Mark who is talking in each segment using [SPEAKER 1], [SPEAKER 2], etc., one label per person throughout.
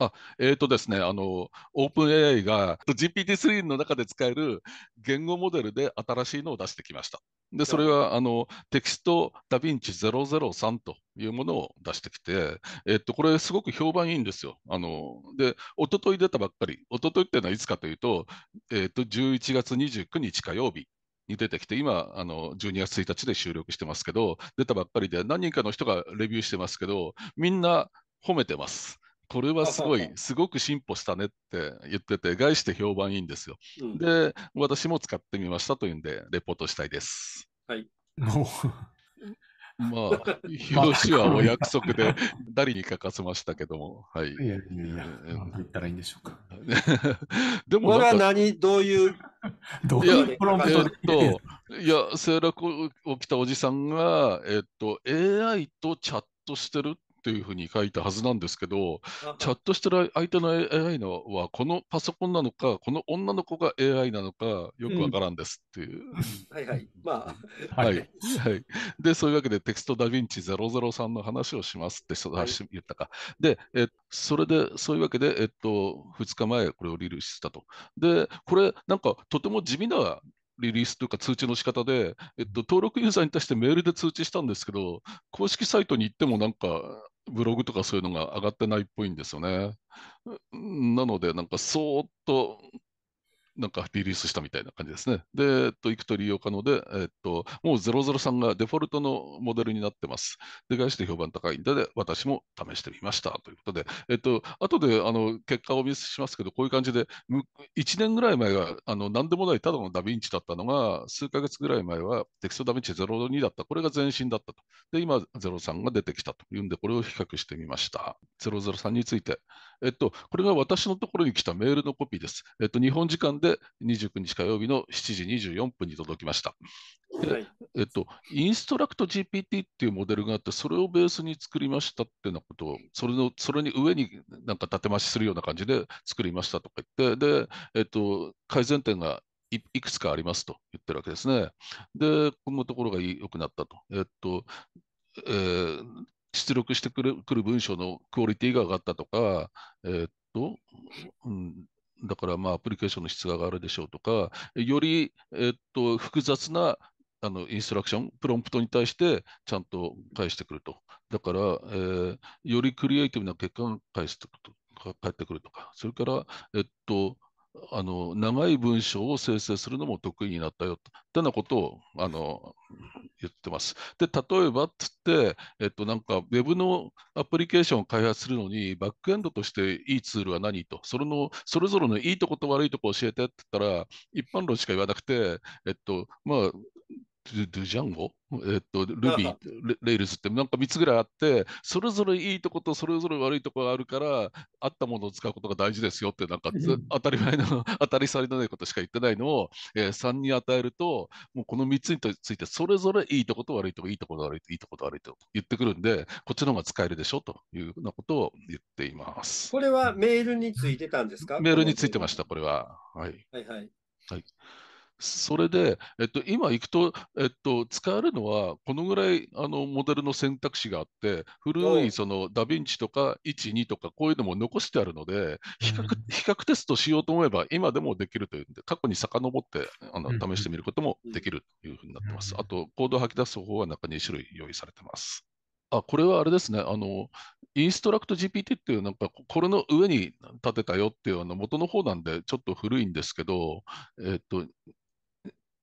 [SPEAKER 1] あ、えー、とですね、あの、オープン AI が GPT-3 の中で使える言語モデルで新しいのを出してきました。で、それは、あの、テキストダヴィンチ003というものを出してきて、えと、これすごく評判いいんですよ。あの、で、おととい出たばっかり。おとといっていうのはいつかというと、えっと、11月29日火曜日に出てきて、今、あの、12月1日で収録してますけど、出たばっかりで何人かの人がレビューしてますけど、みんな褒めてます。これはすごい、すごく進歩したねって言ってて、概して評判いいんですよ。うん、で、私も使ってみましたというんで、レポートしたいです。はい。まあ、表 紙はお約束で、誰に書かせましたけども、はい。いやいやいや、言ったらいいんでしょうか。でも、これは
[SPEAKER 2] 何、どういう、どういうプロえっと、
[SPEAKER 1] いや、セーラー起きたおじさんが、えっと、AI とチャットしてるとていうふうに書いたはずなんですけど、チャットしてる相手の AI のは、このパソコンなのか、この女の子が AI なのか、よくわからんですっていう。うん、
[SPEAKER 2] はいはい、まあ。はい、はい、
[SPEAKER 1] で、そういうわけで、テキストダ・ヴィンチ003の話をしますって人、言ったか。で、えそれで、そういうわけで、えっと、2日前、これをリリースしたと。で、これ、なんか、とても地味なリリースというか通知の仕方で、えっと、登録ユーザーに対してメールで通知したんですけど、公式サイトに行ってもなんか、ブログとかそういうのが上がってないっぽいんですよね。なので、なんかそーっとなんかリリースしたみたいな感じですね。で、えっと、いくと利用可能で、えっと、もう003がデフォルトのモデルになってます。で、外して評判高いんで、私も試してみましたということで、えっと、後で、あの、結果をお見せしますけど、こういう感じで、1年ぐらい前が、あの、なんでもないただのダヴィンチだったのが、数ヶ月ぐらい前はテキストダヴィンチ02だった。これが前身だったと。で、今、03が出てきたというんで、これを比較してみました。003について。えっと、これが私のところに来たメールのコピーです。えっと、日本時間でで、29日火曜日の7時24分に届きました。はい、えっと、インストラクト GPT っていうモデルがあって、それをベースに作りましたってなことを、それのそれに上になんか縦増しするような感じで作りましたとか言って、で、えっと、改善点がいいくつかありますと言ってるわけですね。で、このところが良くなったと。えっと、えー、出力してくる文章のクオリティが上がったとか、えー、っと、うん、だからまあアプリケーションの質が上がるでしょうとか、より、えっと、複雑なあのインストラクション、プロンプトに対してちゃんと返してくると。だから、えー、よりクリエイティブな結果が返すと返ってくるとか、それから、えっと、あの長い文章を生成するのも得意になったよとってなことをあの言ってます。で例えばっつって、えっと、なんか Web のアプリケーションを開発するのにバックエンドとしていいツールは何とそれのそれぞれのいいとこと悪いとこ教えてって言ったら一般論しか言わなくて、えっとまあ、ドゥジャンゴ、えっと、ルビー、レイルズってなんか3つぐらいあって、それぞれいいとことそれぞれ悪いとこがあるから、あったものを使うことが大事ですよって、なんか、当たり前の、当たり障りのないことしか言ってないのを、えー、3に与えると、もうこの3つについて、それぞれいいとこと悪いとこ、いいとこと悪いと、いいとこと悪いと言ってくるんで、こっちの方が使えるでしょというようなことを言っています。
[SPEAKER 2] これはメールについてたんですかメールに
[SPEAKER 1] ついてました、これは。はい。はいはい。はいそれで、えっと、今行くと、えっと、使えるのはこのぐらいあのモデルの選択肢があって古いそのダ・ヴィンチとか12とかこういうのも残してあるので比較,、比較テストしようと思えば今でもできるというんで過去に遡ってあの試してみることもできるというふうになってます。あとコードを吐き出す方法は中に2種類用意されてます。あこれはあれですね、あのインストラクト GPT っていう、なんかこれの上に立てたよっていうあの元の方なんで、ちょっと古いんですけど、えっと、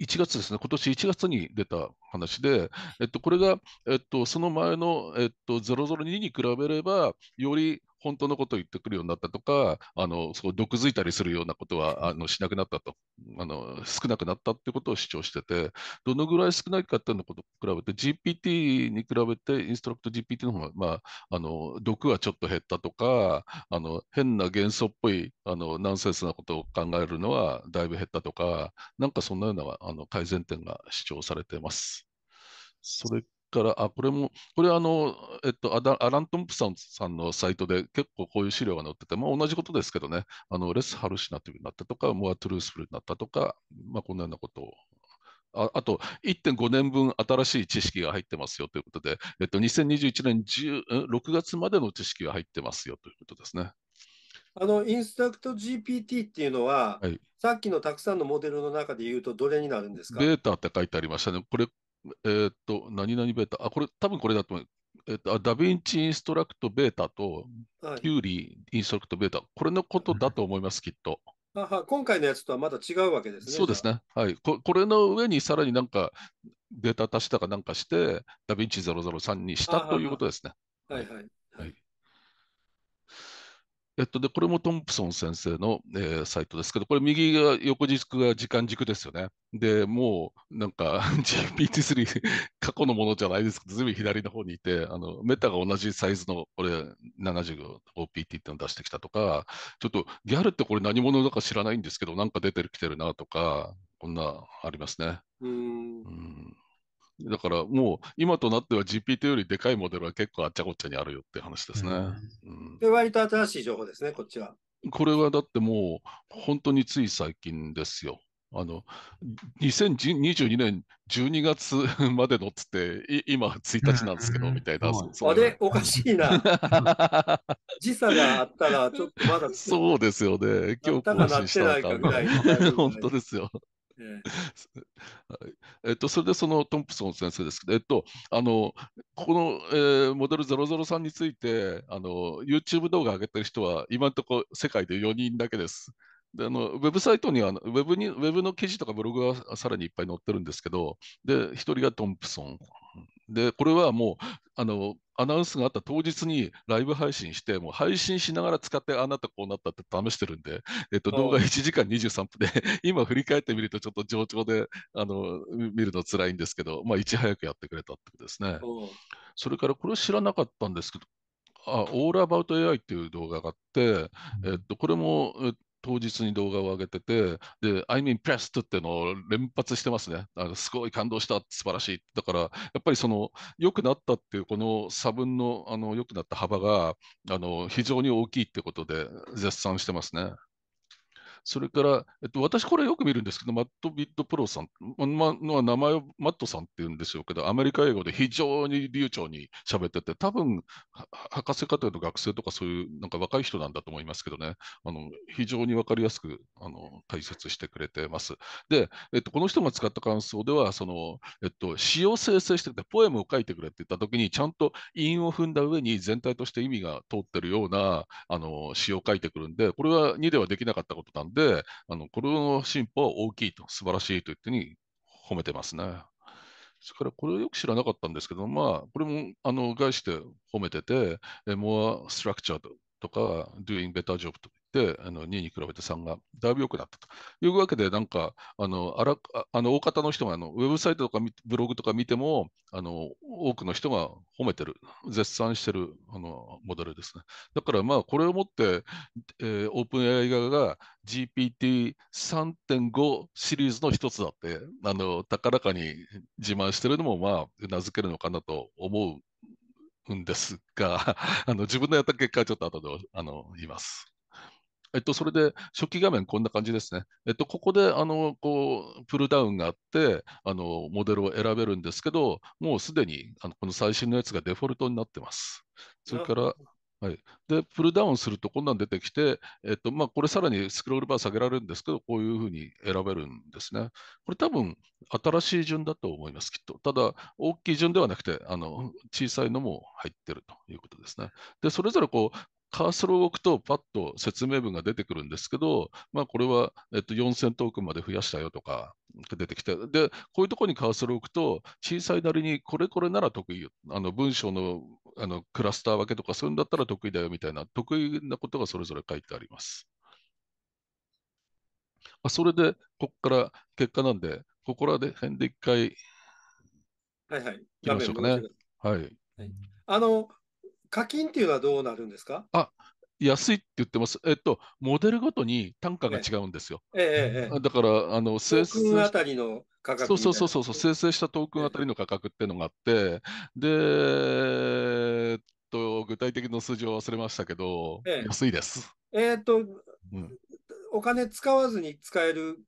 [SPEAKER 1] 1月ですね、今年1月に出た話で、えっと、これが、えっと、その前の、えっと、002に比べれば、より本当のことを言ってくるようになったとか、あのそう毒づいたりするようなことはあのしなくなったとあの、少なくなったってことを主張してて、どのぐらい少ないかっていうのこと比べて、GPT に比べて、インストラクト GPT の方が、まあ、あの毒はちょっと減ったとか、あの変な元素っぽいあのナンセンスなことを考えるのはだいぶ減ったとか、なんかそんなようなあの改善点が主張されてます。それから、あ、これも、これあの、えっと、アダアラン・トンプソンさんのサイトで結構こういう資料が載ってて、まあ、同じことですけどね、あのレス・ハルシナうようになったとか、モア・トゥルースフルになったとか、まあ、こんなようなことをああと1.5年分新しい知識が入ってますよということで、えっと、2021年6月までの知識が入ってますよということですね。
[SPEAKER 2] あのインストラクト GPT っていうのは、はい、さっきのたくさんのモデルの中でいうと、どれになるんですかデ
[SPEAKER 1] ータって書いてありましたね。これ、えー、っと、何々ベータ。あ、これ、多分これだと思う。えっと、ダヴィンチインストラクトベータと、はい、キューリーインストラクトベータ。これのことだと思います、きっと。
[SPEAKER 2] あは今回のやつとはまた違うわけですね。そうで
[SPEAKER 1] すね。はい。ここれの上にさらになんかデータ足したかなんかして、ダヴィンチ003にしたということですね。
[SPEAKER 2] はいはい。はい、はい
[SPEAKER 1] えっと、で、これもトンプソン先生の、えー、サイトですけど、これ右が横軸が時間軸ですよね。で、もうなんか GPT-3 過去のものじゃないですけど、ずいぶん左の方にいて、あの、メタが同じサイズのこれ 75OPT ってのを出してきたとか、ちょっとギャルってこれ何者だか知らないんですけど、なんか出てきてるなとか、こんなありますね。うんだからもう今となっては GPT よりでかいモデルは結構あっちゃこっちゃにあるよって話ですね。うん
[SPEAKER 2] うん、割と新しい情報ですね、こっちは。
[SPEAKER 1] これはだってもう本当につい最近ですよ。あの2022年12月 までのっつって、今1日なんですけど、みたいな。あ
[SPEAKER 2] れ、おかしいな。時差があったら、ちょっとまだ。
[SPEAKER 1] そうですよね。今日更新したら。本当ですよ。えっと、それでそのトンプソン先生ですけど、えっと、あのこの、えー、モデル003についてあの YouTube 動画上げてる人は今のところ世界で4人だけです。であのウェブサイトにはウェブにウェブの記事とかブログはさらにいっぱい載ってるんですけどで1人がトンプソンでこれはもうあのアナウンスがあった当日にライブ配信して、もう配信しながら使って、あなたこうなったって試してるんで、えっと、動画1時間23分で、今振り返ってみると、ちょっと冗長であの見るの辛いんですけど、まあ、いち早くやってくれたってことですね。それからこれ知らなかったんですけど、オールアバウト AI っていう動画があって、えっと、これも、えっ当日に動画を上げてて、で、I'm impressed っていうのを連発してますね。あのすごい感動した、素晴らしい。だから、やっぱりその、良くなったっていう、この差分の、あの、良くなった幅が、あの、非常に大きいってことで、絶賛してますね。それから、えっと、私、これよく見るんですけど、マット・ビッド・プロさん、ま、の名前をマットさんって言うんですうけど、アメリカ英語で非常に流暢に喋ってて、多分博士課程の学生とか、そういうなんか若い人なんだと思いますけどね、あの非常に分かりやすくあの解説してくれてます。で、えっと、この人が使った感想では、そのえっと、詩を生成してて、ポエムを書いてくれって言ったときに、ちゃんと韻を踏んだ上に全体として意味が通ってるようなあの詩を書いてくるんで、これは2ではできなかったことなんで、あのこれの進歩は大きいと、素晴らしいと言ってに褒めてますね。それからこれをよく知らなかったんですけど、まあ、これもあの概して褒めてて、more structured とか doing better job とってあの2位に比べて3がだいぶ良くなったというわけでなんかあのあらあの大方の人があのウェブサイトとかブログとか見てもあの多くの人が褒めてる絶賛してるあのモデルですねだからまあこれをもって、えー、オープン AI 側が GPT3.5 シリーズの一つだってあの高らかに自慢してるのもまあ名付けるのかなと思うんですが あの自分のやった結果はちょっと後であの言います。えっと、それで初期画面こんな感じですね。えっと、ここであのこうプルダウンがあってあのモデルを選べるんですけど、もうすでにあのこの最新のやつがデフォルトになってます。それから、はい、でプルダウンするとこんなん出てきて、えっとまあ、これさらにスクロールバー下げられるんですけど、こういうふうに選べるんですね。これ多分新しい順だと思います、きっと。ただ、大きい順ではなくて、あの小さいのも入ってるということですね。で、それぞれこうカーソルを置くと、パッと説明文が出てくるんですけど、まあ、これは、えっと、4000トークンまで増やしたよとか出てきて、で、こういうところにカーソルを置くと、小さいなりにこれこれなら得意、あの文章のあのクラスター分けとか、そういうんだったら得意だよみたいな、得意なことがそれぞれ書いてあります。あそれで、ここから結果なんで、ここらで辺で一回、
[SPEAKER 2] はいはい、きましょうかね。
[SPEAKER 1] はい、はい、
[SPEAKER 2] あの課金っていうのはどうなるんですか
[SPEAKER 1] あ安いって言ってます。えっと、モデルごとに単価が違うんですよ。
[SPEAKER 2] えええ、
[SPEAKER 1] だから、あの、生成。あたりの
[SPEAKER 2] 価格そうそう
[SPEAKER 1] そうそう、生成したトークンあたりの価格っていうのがあって、で、えっと、具体的な数字を忘れましたけど、安いです。
[SPEAKER 2] えー、っと、うん、お金使わずに使える。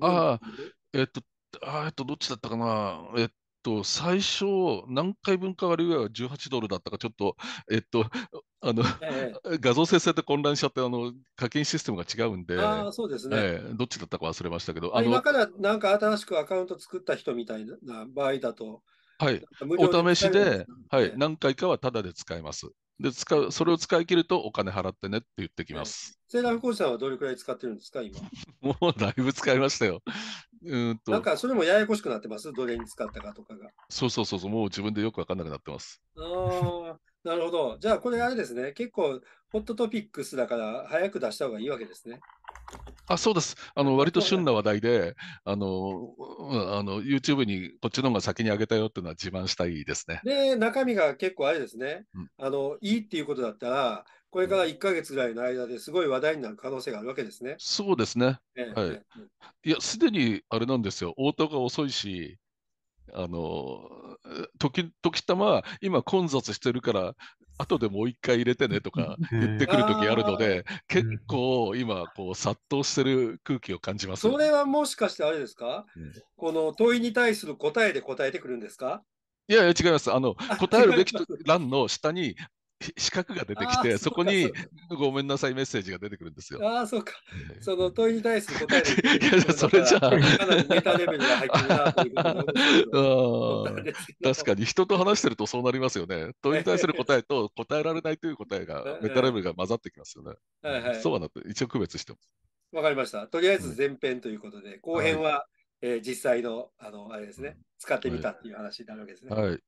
[SPEAKER 2] ああ、
[SPEAKER 1] えっと、あえっと、どっちだったかな。えっと、最初、何回分かあるいは18ドルだったか、ちょっと、えっと、
[SPEAKER 2] あの、え
[SPEAKER 1] え、画像生成で混乱しちゃって、あの、課金システムが違うんで、あそうですね、ええ、どっちだったか忘れましたけど、あの今か
[SPEAKER 2] らなんか新しくアカウント作った人みたいな場合だと、
[SPEAKER 1] はい、お試しで、はい、何回かはタダで使えます。で使うそれを使い切るとお金払ってねって言ってきます。
[SPEAKER 2] セーラー服さんはどれくらい使ってるんですか、今。
[SPEAKER 1] もうだいぶ使いましたよ。うんとなんかそ
[SPEAKER 2] れもややこしくなってます、どれに使ったかとかが。
[SPEAKER 1] そうそうそうそう、もう自分でよく分かんなくなってます。
[SPEAKER 2] ああ、なるほど。じゃあ、これあれですね。結構、ホットトピックスだから、早く出した方がいいわけですね。
[SPEAKER 1] あそうです。あの割と旬な話題で、あの、あの YouTube にこっちの方が先に上げたよっていうのは自慢したいですね。
[SPEAKER 2] で、中身が結構あれですね。うん、あのいいっていうことだったら、これから1か月ぐらいの間ですごい話題になる可能性があるわけですね。
[SPEAKER 1] そうですね。はい。いや、すでにあれなんですよ。応答が遅いし、あの時時たま今混雑してるから後でもう一回入れてねとか言ってくる時あるので、結構今こう殺到してる空気を感じます、ね、
[SPEAKER 2] それはもしかしてあれですか、うん、この問いに対する答えで答えてくるんですか
[SPEAKER 1] いやいや違います。あの答えるべき欄の下に資格が出てきて、そこにごめんなさいメッセージが出てくるんですよ。
[SPEAKER 2] ああ、そうか。その問いに対する答えで。いや、それじゃあ。かな
[SPEAKER 1] りメタレベルが入ってるな あ確かに人と話してるとそうなりますよね。問いに対する答えと 答えられないという答えが メタレベルが混ざってきますよね。はいはい、そうはなって一応区別してます。
[SPEAKER 2] わかりました。とりあえず前編ということで、後編は、はい、えー、実際のあのあれですね、使ってみたっていう話になるわけですね。はい